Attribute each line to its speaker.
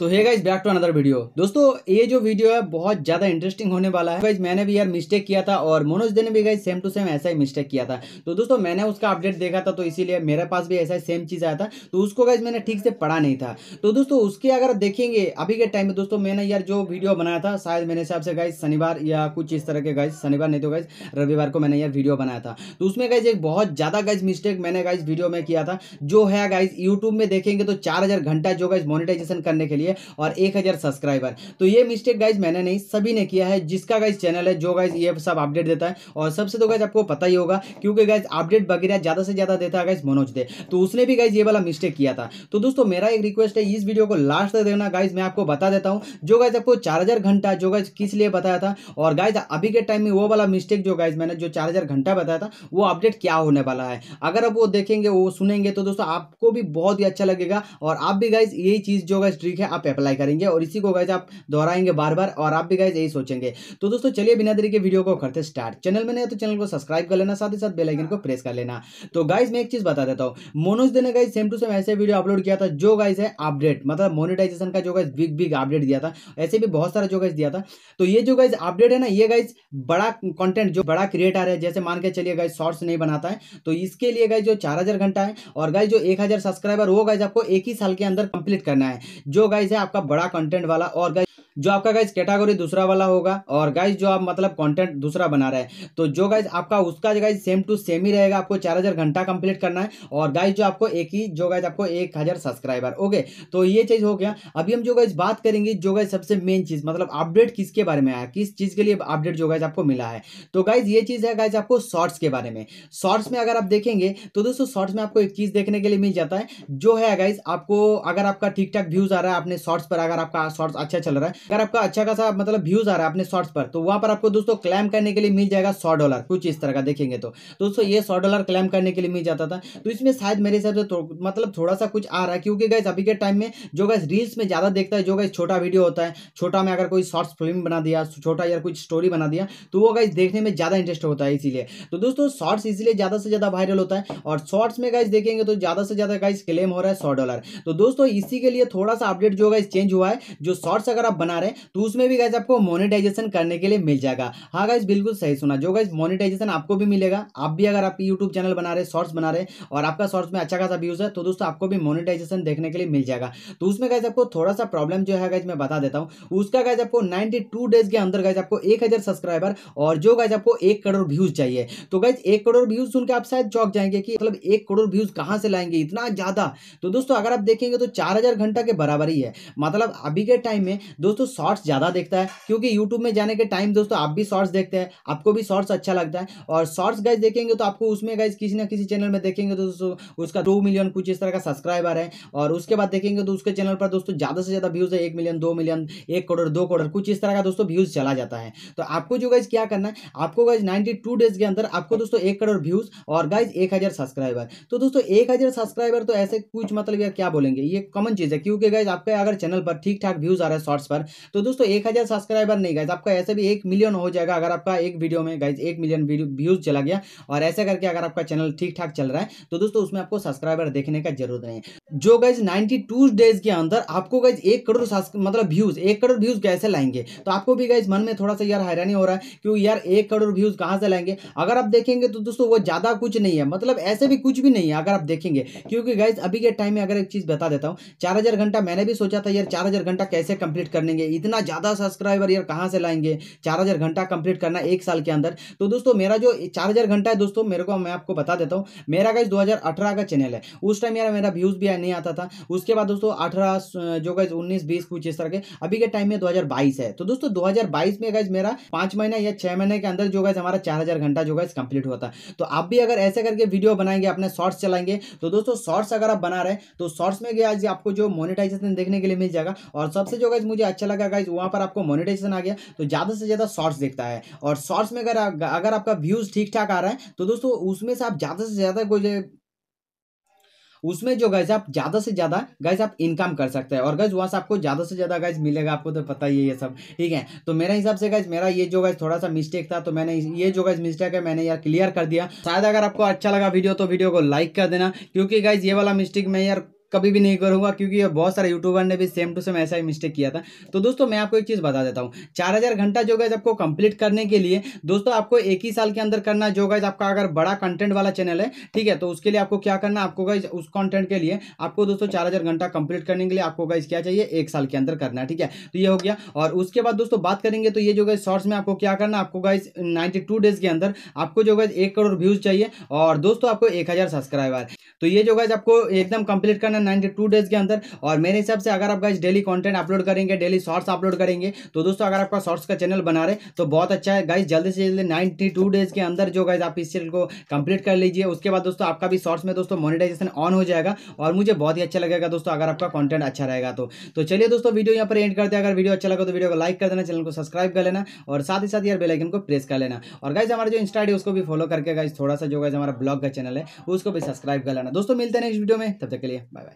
Speaker 1: तो hey guys back to another video दोस्तों ये जो वीडियो है बहुत ज्यादा इंटरेस्टिंग होने वाला है मैंने भी यार मिस्टेक किया था और मनोज दे ने भी गई सेम टू सेम ऐसा ही मिस्टेक किया था तो दोस्तों मैंने उसका अपडेट देखा था तो इसीलिए मेरे पास भी ऐसा ही सेम चीज आया था तो उसको गाइज मैंने ठीक से पढ़ा नहीं था तो दोस्तों उसके अगर देखेंगे अभी के टाइम में दोस्तों मैंने यार जो वीडियो बनाया था शायद मेरे हिसाब से गाइज शनिवार या कुछ इस तरह के गाइज शनिवार नहीं तो गाइज रविवार को मैंने यार वीडियो बनाया था तो उसमें गाइज एक बहुत ज्यादा गाइज मिस्टेक मैंने गाइज वीडियो में किया था जो है गाइज यूट्यूब में देखेंगे तो चार घंटा जो गाइज मोनिटाइजेशन करने के लिए चाहिए और एक हज़ार सब्सक्राइबर तो ये मिस्टेक गाइज मैंने नहीं सभी ने किया है जिसका गाइज चैनल है जो गाइज ये सब अपडेट देता है और सबसे तो गाइज आपको पता ही होगा क्योंकि गाइज अपडेट वगैरह ज़्यादा से ज़्यादा देता है गाइज मनोज दे तो उसने भी गाइज ये वाला मिस्टेक किया था तो दोस्तों मेरा एक रिक्वेस्ट है इस वीडियो को लास्ट तक देना गाइज मैं आपको बता देता हूँ जो गाइज आपको चार घंटा जो गाइज किस लिए बताया था और गाइज अभी के टाइम में वो वाला मिस्टेक जो गाइज मैंने जो चार घंटा बताया था वो अपडेट क्या होने वाला है अगर आप वो देखेंगे वो सुनेंगे तो दोस्तों आपको भी बहुत ही अच्छा लगेगा और आप भी गाइज यही चीज़ जो गाइज ट्रिक है आप आप अप्लाई करेंगे और इसी को गैज आप दोहराएंगे बार बार और आप भी गैज यही सोचेंगे तो दोस्तों चलिए बिना देरी के वीडियो को करते स्टार्ट चैनल में नहीं तो चैनल को सब्सक्राइब कर लेना साथ ही साथ बेलाइकन को प्रेस कर लेना तो गाइज मैं एक चीज़ बता देता हूँ मोनोज देने गाइज सेम टू सेम ऐसे वीडियो अपलोड किया था जो गाइज है अपडेट मतलब मोनिटाइजेशन का जो गाइज बिग बिग अपडेट दिया था ऐसे भी बहुत सारा जो गाइज दिया था तो ये जो गाइज अपडेट है ना ये गाइज बड़ा कंटेंट जो बड़ा क्रिएटर है जैसे मान के चलिए गाइज शॉर्ट्स नहीं बनाता है तो इसके लिए गाइज जो चार घंटा है और गाइज जो एक सब्सक्राइबर वो गाइज आपको एक ही साल के अंदर कंप्लीट करना है जो गाइज से आपका बड़ा कंटेंट वाला और जो आपका गाइज कैटागोरी दूसरा वाला होगा और गाइज जो आप मतलब कंटेंट दूसरा बना रहे हैं तो जो गाइज आपका उसका गाइज सेम टू सेम ही रहेगा आपको चार हज़ार घंटा कंप्लीट करना है और गाइज जो आपको एक ही जो गाइज आपको एक हज़ार सब्सक्राइबर ओके तो ये चीज़ हो गया अभी हम जो गाइज बात करेंगे जो गाइज सबसे मेन चीज़ मतलब अपडेट किसके बारे में आया किस चीज़ के लिए अपडेट जो गाइज आपको मिला है तो गाइज ये चीज़ है गाइज आपको शॉर्ट्स के बारे में शॉर्ट्स में अगर आप देखेंगे तो दोस्तों शॉर्ट्स में आपको एक चीज़ देखने के लिए मिल जाता है जो है गाइज आपको अगर आपका ठीक ठाक व्यूज़ आ रहा है आपने शॉर्ट्स पर अगर आपका शॉर्ट्स अच्छा चल रहा है अगर आपका अच्छा खासा मतलब व्यूज आ रहा है अपने शॉर्ट्स पर तो वहां पर आपको दोस्तों क्लेम करने के लिए मिल जाएगा सौ डॉलर कुछ इस तरह का देखेंगे तो दोस्तों ये सौ डॉलर क्लेम करने के लिए मिल जाता था तो इसमें शायद मेरे हिसाब से मतलब थोड़ा सा कुछ आ रहा है क्योंकि गैस अभी के टाइम में जो गैस रील्स में ज़्यादा देखता है जो गैस छोटा वीडियो होता है छोटा में अगर कोई शॉर्ट्स फिल्म बना दिया छोटा या कुछ स्टोरी बना दिया तो वो गैस देखने में ज़्यादा इंटरेस्ट होता है इसीलिए तो दोस्तों शॉर्ट्स इसीलिए ज़्यादा से ज़्यादा वायरल होता है और शॉर्ट्स में गाइज देखेंगे तो ज़्यादा से ज़्यादा गैस क्लेम हो रहा है सौ डॉलर तो दोस्तों इसी के लिए थोड़ा सा अपडेट जो गैस चेंज हुआ है जो शॉर्ट्स अगर आप बना बना रहे हैं तो उसमें भी गैस आपको मोनिटाइजेशन करने के लिए मिल जाएगा हाँ गैस बिल्कुल सही सुना जो गैस मोनिटाइजेशन आपको भी मिलेगा आप भी अगर आप यूट्यूब चैनल बना रहे शॉर्ट्स बना रहे और आपका शॉर्ट्स में अच्छा खासा व्यूज है तो दोस्तों आपको भी मोनिटाइजेशन देखने के लिए मिल जाएगा तो उसमें गैस आपको थोड़ा सा प्रॉब्लम जो है गैस मैं बता देता हूँ उसका गैस आपको नाइनटी डेज के अंदर गैस आपको एक सब्सक्राइबर और जो गैस आपको एक करोड़ व्यूज चाहिए तो गैस एक करोड़ व्यूज सुनकर आप शायद चौक जाएंगे कि मतलब एक करोड़ व्यूज कहाँ से लाएंगे इतना ज़्यादा तो दोस्तों अगर आप देखेंगे तो चार घंटा के बराबर ही है मतलब अभी के टाइम में दोस्तों दोस्तों शॉर्ट्स ज़्यादा देखता है क्योंकि यूट्यूब में जाने के टाइम दोस्तों आप भी शॉर्ट्स देखते हैं आपको भी शॉर्ट्स अच्छा लगता है और शॉर्ट्स गाइज देखेंगे तो आपको उसमें गाइज किसी ना किसी चैनल में देखेंगे तो उसका दो मिलियन कुछ इस तरह का सब्सक्राइबर है और उसके बाद देखेंगे तो उसके चैनल पर दोस्तों ज़्यादा से ज़्यादा व्यूज़ है एक मिलियन दो मिलियन एक करोड़ दो करोड़ कुछ इस तरह का दोस्तों व्यूज़ चला जाता है तो आपको जो गाइज क्या करना है आपको गाइज नाइन्टी डेज के अंदर आपको दोस्तों एक करोड़ व्यूज़ और गाइज एक सब्सक्राइबर तो दोस्तों एक सब्सक्राइबर तो ऐसे कुछ मतलब यार क्या बोलेंगे ये कॉमन चीज़ है क्योंकि गाइज आपके अगर चैनल पर ठीक ठाक व्यूज़ आ रहा है शॉर्ट्स पर तो दोस्तों एक हज़ार सब्सक्राइबर नहीं गाइज आपका ऐसे भी एक मिलियन हो जाएगा अगर आपका एक वीडियो में गाइज एक मिलियन व्यूज़ चला गया और ऐसे करके अगर आपका चैनल ठीक ठाक चल रहा है तो दोस्तों उसमें आपको सब्सक्राइबर देखने का जरूरत नहीं जो गाइज नाइनटी डेज के अंदर आपको गाइज एक करोड़ मतलब व्यूज़ एक करोड़ व्यूज़ कैसे लाएंगे तो आपको भी गाइज मन में थोड़ा सा यार हैरानी हो रहा है क्योंकि यार एक करोड़ व्यूज़ कहाँ से लाएंगे अगर आप देखेंगे तो दोस्तों वो ज़्यादा कुछ नहीं है मतलब ऐसे भी कुछ भी नहीं है अगर आप देखेंगे क्योंकि गाइज अभी के टाइम में अगर एक चीज़ बता देता हूँ चार हजार घंटा मैंने भी सोचा था यार चार हजार घंटा कैसे कंप्लीट करने लाएंगे इतना ज़्यादा सब्सक्राइबर यार कहाँ से लाएंगे चार हज़ार घंटा कंप्लीट करना एक साल के अंदर तो दोस्तों मेरा जो चार हज़ार घंटा है दोस्तों मेरे को मैं आपको बता देता हूँ मेरा गाइज 2018 का चैनल है उस टाइम यार मेरा व्यूज़ भी नहीं आता था उसके बाद दोस्तों अठारह जो गाइज उन्नीस बीस कुछ इस तरह के अभी के टाइम में दो है तो दोस्तों दो में गाइज मेरा पाँच महीना या छः महीने के अंदर जो गाइज हमारा चार घंटा जो गाइज कंप्लीट हुआ था तो आप भी अगर ऐसे करके वीडियो बनाएंगे अपने शॉर्ट्स चलाएंगे तो दोस्तों शॉर्ट्स अगर आप बना रहे तो शॉर्ट्स में गया आपको जो मोनिटाइजेशन देखने के लिए मिल जाएगा और सबसे जो गाइज मुझे अच्छा लगा गाइज वहाँ पर आपको मोनिटाइजेशन आ गया तो ज़्यादा से ज़्यादा शॉर्ट्स देखता है और शॉर्ट्स में अगर अगर आपका व्यूज़ ठीक ठाक आ रहा है तो दोस्तों उसमें से आप ज़्यादा से ज़्यादा कोई उसमें जो गैस आप ज़्यादा से ज़्यादा गैस आप इनकम कर सकते हैं और गैस वहाँ से आपको ज़्यादा से ज़्यादा गैस मिलेगा आपको तो पता ही है ये सब ठीक है तो मेरे हिसाब से गैस मेरा ये जो गैस थोड़ा सा मिस्टेक था तो मैंने ये जो गैस मिस्टेक है मैंने यार क्लियर कर दिया शायद अगर आपको अच्छा लगा वीडियो तो वीडियो को लाइक कर देना क्योंकि गैस ये वाला मिस्टेक मैं यार कभी भी नहीं करूंगा क्योंकि बहुत सारे यूट्यूबर ने भी सेम टू सेम ऐसा ही मिस्टेक किया था तो दोस्तों मैं आपको एक चीज़ बता देता हूँ चार हज़ार घंटा जो गैज आपको कंप्लीट करने के लिए दोस्तों आपको एक ही साल के अंदर करना जो गाइज आपका अगर बड़ा कंटेंट वाला चैनल है ठीक है तो उसके लिए आपको क्या करना आपको गाइज उस कॉन्टेंट के लिए आपको दोस्तों चार हज़ार घंटा कंप्लीट करने के लिए आपको गाइज क्या चाहिए एक साल के अंदर करना ठीक है तो ये हो गया और उसके बाद दोस्तों बात करेंगे तो ये जो गैस शॉर्ट्स में आपको क्या करना आपको गाइज टू डेज के अंदर आपको जो गैस एक करोड़ व्यूज चाहिए और दोस्तों आपको एक हज़ार सब्सक्राइबर तो ये जो गैस आपको एकदम कंप्लीट करना नाइन्टी टू डेज के अंदर और मेरे हिसाब से अगर आप गाइज डेली कॉन्टेंट अपलोड करेंगे डेली शॉर्ट्स अपलोड करेंगे तो दोस्तों अगर आपका शॉर्ट्स का चैनल बना रहे तो बहुत अच्छा है गाइज जल्दी से जल्दी नाइन्टी टू डेज के अंदर जो गाइज आप इस चैनल को कंप्लीट कर लीजिए उसके बाद दोस्तों आपका भी शॉर्ट्स में दोस्तों मोनिटाइजेशन ऑन हो जाएगा और मुझे बहुत ही अच्छा लगेगा दोस्तों अगर आपका कॉन्टेंट अच्छा रहेगा तो तो चलिए दोस्तों वीडियो यहाँ पर एंड करते हैं अगर वीडियो अच्छा लगा तो वीडियो को लाइक कर देना चैनल को सब्सक्राइब कर लेना और साथ ही साथ यार बेलाइकन को प्रेस कर लेना और गाइज हमारा जो इंस्टा है उसको भी फॉलो करके गाइज थोड़ा सा जो गाइज हमारा ब्लॉग का चैनल है उसको भी सब्सक्राइब कर लेना दोस्तों मिलते हैं नेक्स्ट वीडियो में तब तक के लिए बाय